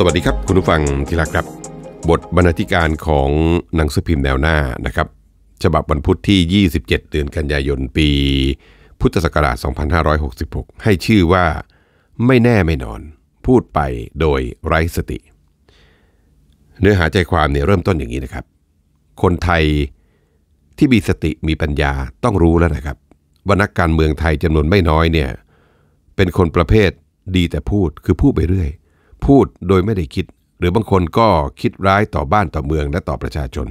สวัสดีครับ คุณผู้ฟังที่รักครับ บทบรรณาธิการของหนังสือพิมพ์แนวหน้านะครับ ฉบับวันพุธที่ 27 เดือนกันยายนปีพุทธศักราช 2566 ให้ชื่อว่าไม่แน่ไม่นอน พูดไปโดยไร้สติ เนื้อหาใจความเนี่ยเริ่มต้นอย่างนี้นะครับ คนไทยที่มีสติมีปัญญาต้องรู้แล้วนะครับว่านักการเมืองไทยจำนวนไม่น้อยเนี่ยเป็นคนประเภทดีแต่พูดคือพูดไปเรื่อยพูดโดยไม่ได้คิด หรือบางคนก็คิดร้ายต่อบ้านต่อเมืองและต่อประชาชน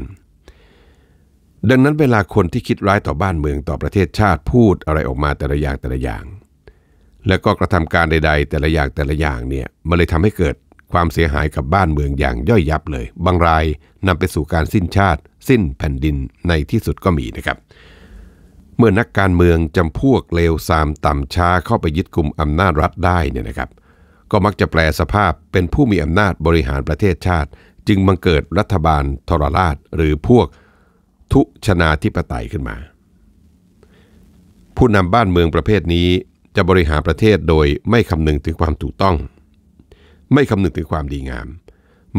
ดังนั้นเวลาคนที่คิดร้ายต่อบ้านเมืองต่อประเทศชาติพูดอะไรออกมาแต่ละอย่างแต่ละอย่าง และก็กระทำการใด ๆ แต่ละอย่างแต่ละอย่างเนี่ยมันเลยทำให้เกิดความเสียหายกับบ้านเมืองอย่างย่อยยับเลย บางรายนำไปสู่การสิ้นชาติ สิ้นแผ่นดินในที่สุดก็มีนะครับ เมื่อนักการเมืองจำพวกเลวซามต่ำช้าเข้าไปยึดกลุ่มอำนาจรัฐได้เนี่ยนะครับก็มักจะแปลสภาพเป็นผู้มีอำนาจบริหารประเทศชาติ จึงบังเกิดรัฐบาลทรราชหรือพวก ทุชนาธิปไตยขึ้นมา ผู้นำบ้านเมืองประเภทนี้จะบริหารประเทศโดยไม่คำนึงถึงความถูกต้อง ไม่คำนึงถึงความดีงาม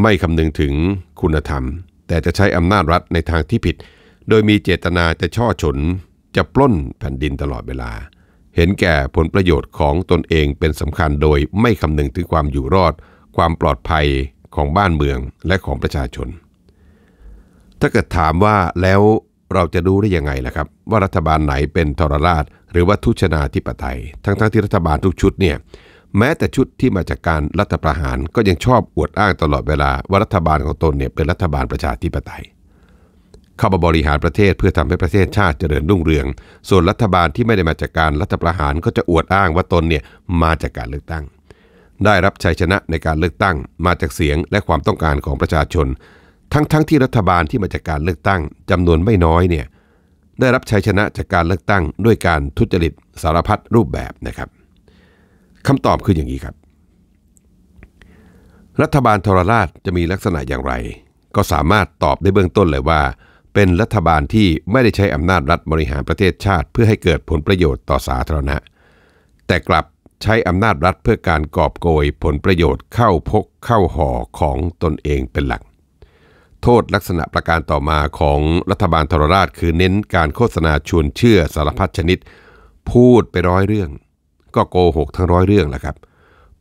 ไม่คำนึงถึงคุณธรรม แต่จะใช้อำนาจรัฐในทางที่ผิด โดยมีเจตนาจะช่อฉน จะปล้นแผ่นดินตลอดเวลาเห็นแก่ผลประโยชน์ของตนเองเป็นสำคัญโดยไม่คำนึงถึงความอยู่รอด ความปลอดภัยของบ้านเมืองและของประชาชน ถ้าเกิดถามว่าแล้วเราจะรู้ได้ยังไงล่ะครับว่ารัฐบาลไหนเป็นทรราชหรือว่าทุชนาธิปไตย ทั้งๆทที่รัฐบาลทุกชุดเนี่ยแม้แต่ชุดที่มาจากการรัฐประหารก็ยังชอบอวดอ้างตลอดเวลาว่ารัฐบาลของตนเนี่ยเป็นรัฐบาลประชาธิปไตยเข้ามาบริหารประเทศเพื่อทำให้ประเทศชาติเจริญรุ่งเรือง ส่วนรัฐบาลที่ไม่ได้มาจากการรัฐประหารก็จะอวดอ้างว่าตนเนี่ยมาจากการเลือกตั้ง ได้รับชัยชนะในการเลือกตั้งมาจากเสียงและความต้องการของประชาชน ทั้งๆทที่รัฐบาลที่มาจากการเลือกตั้ง จำนวนไม่น้อยเนี่ยได้รับชัยชนะจากการเลือกตั้ง ด้วยการทุจริตสารพัดรูปแบบนะครับคำตอบคืออย่างนี้ครับ รัฐบาลทรราชจะมีลักษณะอย่างไร ก็สามารถตอบได้เบื้องต้นเลยว่าเป็นรัฐบาลที่ไม่ได้ใช้อำนาจรัฐบริหารประเทศชาติ เพื่อให้เกิดผลประโยชน์ต่อสาธารณะ แต่กลับใช้อำนาจรัฐเพื่อการกอบโกยผลประโยชน์เข้าพกเข้าห่อของตนเองเป็นหลัก โทษลักษณะประการต่อมาของรัฐบาลทรราชคือเน้นการโฆษณาชวนเชื่อสารพัดชนิด พูดไปร้อยเรื่อง ก็โกหกทั้งร้อยเรื่องแหละครับ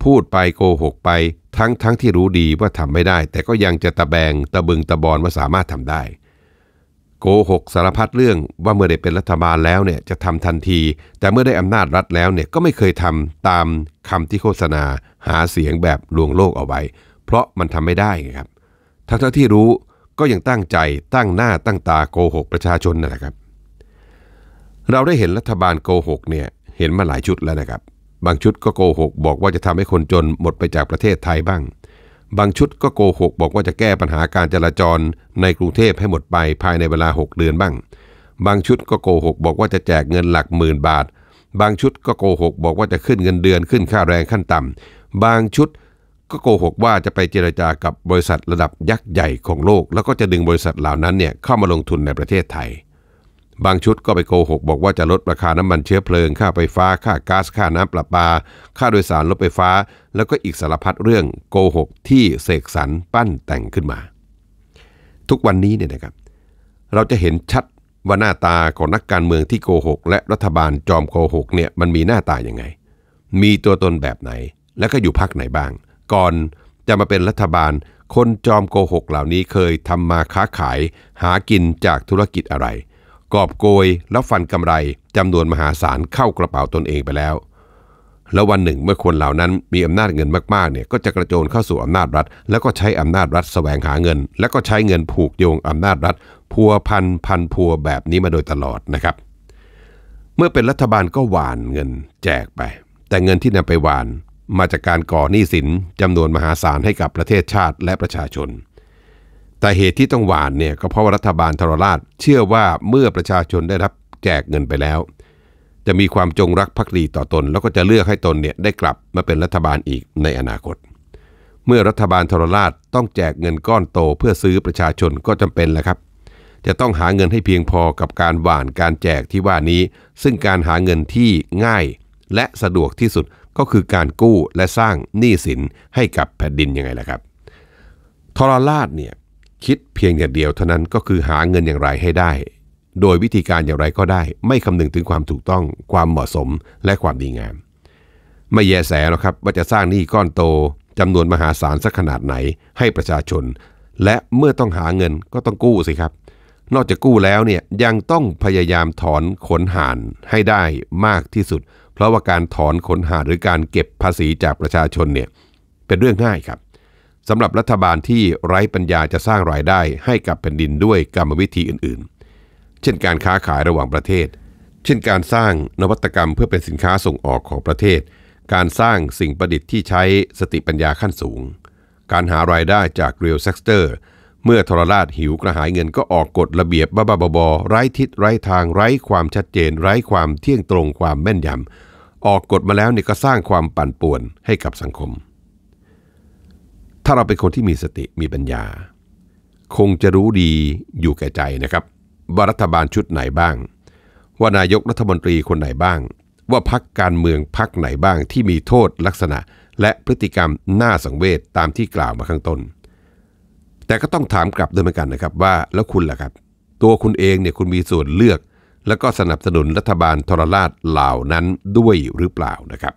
พูดไปโกหกไป ทั้งทั้งที่รู้ดีว่าทำไม่ได้ แต่ก็ยังจะตะแบงตะบึงตะบอนว่าสามารถทำได้โกหกสารพัดเรื่องว่าเมื่อได้เป็นรัฐบาลแล้วเนี่ยจะทำทันที แต่เมื่อได้อำนาจรัฐแล้วเนี่ยก็ไม่เคยทำตามคำที่โฆษณา หาเสียงแบบลวงโลกเอาไว้ เพราะมันทำไม่ได้ครับทั้งที่รู้ก็ยังตั้งใจตั้งหน้าตั้งตาโกหกประชาชนนั่นแหละครับ เราได้เห็นรัฐบาลโกหกเนี่ยเห็นมาหลายชุดแล้วนะครับบางชุดก็โกหกบอกว่าจะทำให้คนจนหมดไปจากประเทศไทยบ้างบางชุดก็โกหกบอกว่าจะแก้ปัญหาการ จราจรในกรุงเทพให้หมดไปภายในเวลา 6 เดือนบ้าง บางชุดก็โกหกบอกว่าจะแจก เงินหลักหมื่นบาท บางชุดก็โกหกบอกว่าจะขึ้นเงินเดือนขึ้นค่าแรงขั้นต่ำ บางชุดก็โกหกว่าจะไปเจรจากับบริษัทระดับยักษ์ใหญ่ของโลกแล้วก็จะดึงบริษัทเหล่านั้นเนี่ยเข้ามาลงทุนในประเทศไทยบางชุดก็ไปโกหกบอกว่าจะลดราคาน้ำมันเชื้อเพลิง ค่าไฟฟ้าค่าก๊าซ ค่าน้ำประปา ค่าโดยสารรถไฟฟ้า แล้วก็อีกสารพัดเรื่องโกหก ที่เสกสรรปั้นแต่งขึ้นมา ทุกวันนี้เนี่ยนะครับ เราจะเห็นชัดว่าหน้าตาของนักการเมืองที่โกหกและรัฐบาลจอมโกหกเนี่ยมันมีหน้าตายังไง มีตัวตนแบบไหน และก็อยู่พักไหนบ้าง ก่อนจะมาเป็นรัฐบาล คนจอมโกหกเหล่านี้เคยทำมาค้าขาย หากินจากธุรกิจอะไรกอบโกยแล้วฟันกำไรจำนวนมหาศาลเข้ากระเป๋าตนเองไปแล้ว แล้ววันหนึ่งเมื่อคนเหล่านั้นมีอำนาจเงินมากๆเนี่ยก็จะกระโจนเข้าสู่อำนาจรัฐ แล้วก็ใช้อำนาจรัฐแสวงหาเงิน แล้วก็ใช้เงินผูกโยงอำนาจรัฐ พัวพันพันพัวแบบนี้มาโดยตลอดนะครับ เมื่อเป็นรัฐบาลก็หวานเงินแจกไป แต่เงินที่นำไปหวาน มาจากการก่อหนี้สินจำนวนมหาศาลให้กับประเทศชาติและประชาชนแต่เหตุที่ต้องหวานเนี่ยก็เพราะว่ารัฐบาลทรราชเชื่อว่าเมื่อประชาชนได้รับแจกเงินไปแล้ว จะมีความจงรักภักดีต่อตนแล้วก็จะเลือกให้ตนเนี่ยได้กลับมาเป็นรัฐบาลอีกในอนาคต เมื่อรัฐบาลทรราชต้องแจกเงินก้อนโตเพื่อซื้อประชาชนก็จำเป็นแหละครับ จะต้องหาเงินให้เพียงพอกับการหวานการแจกที่ว่านี้ ซึ่งการหาเงินที่ง่ายและสะดวกที่สุดก็คือการกู้และสร้างหนี้สินให้กับแผ่นดินยังไงล่ะครับทรราชเนี่ยคิดเพียงอย่างเดียวเท่านั้นก็คือหาเงินอย่างไรให้ได้ โดยวิธีการอย่างไรก็ได้ไม่คำนึงถึงความถูกต้องความเหมาะสมและความดีงามไม่แยแสหรอกครับว่าจะสร้างหนี้ก้อนโตจำนวนมหาศาลสักขนาดไหนให้ประชาชน และเมื่อต้องหาเงินก็ต้องกู้สิครับ นอกจากกู้แล้วเนี่ยยังต้องพยายามถอนขนหานให้ได้มากที่สุด เพราะว่าการถอนขนหานหรือการเก็บภาษีจากประชาชนเนี่ยเป็นเรื่องง่ายครับสำหรับรัฐบาลที่ไร้ปัญญาจะสร้างรายได้ให้กับแผ่นดินด้วยกรรมวิธีอื่นๆ เช่นการค้าขายระหว่างประเทศ เช่นการสร้างนวัตกรรมเพื่อเป็นสินค้าส่งออกของประเทศ การสร้างสิ่งประดิษฐ์ที่ใช้สติปัญญาขั้นสูง การหารายได้จากเรียลเซ็กเตอร์ เมื่อทรราชหิวกระหายเงินก็ออกกฎระเบียบบ้าๆบอๆไร้ทิศไร้ทางไร้ความชัดเจนไร้ความเที่ยงตรงความแม่นยำออกกฎมาแล้วนี่ก็สร้างความปั่นป่วนให้กับสังคมถ้าเราเป็นคนที่มีสติมีปัญญา คงจะรู้ดีอยู่แก่ใจนะครับว่ารัฐบาลชุดไหนบ้างว่านายกรัฐมนตรีคนไหนบ้าง ว่าพักการเมืองพักไหนบ้างที่มีโทษลักษณะ และพฤติกรรมน่าสังเวชตามที่กล่าวมาข้างต้น แต่ก็ต้องถามกลับด้วยเหมือนกันนะครับว่าแล้วคุณล่ะครับ ตัวคุณเองเนี่ยคุณมีส่วนเลือก และก็สนับสนุนรัฐบาลทรราชเหล่านั้นด้วยหรือเปล่านะครับ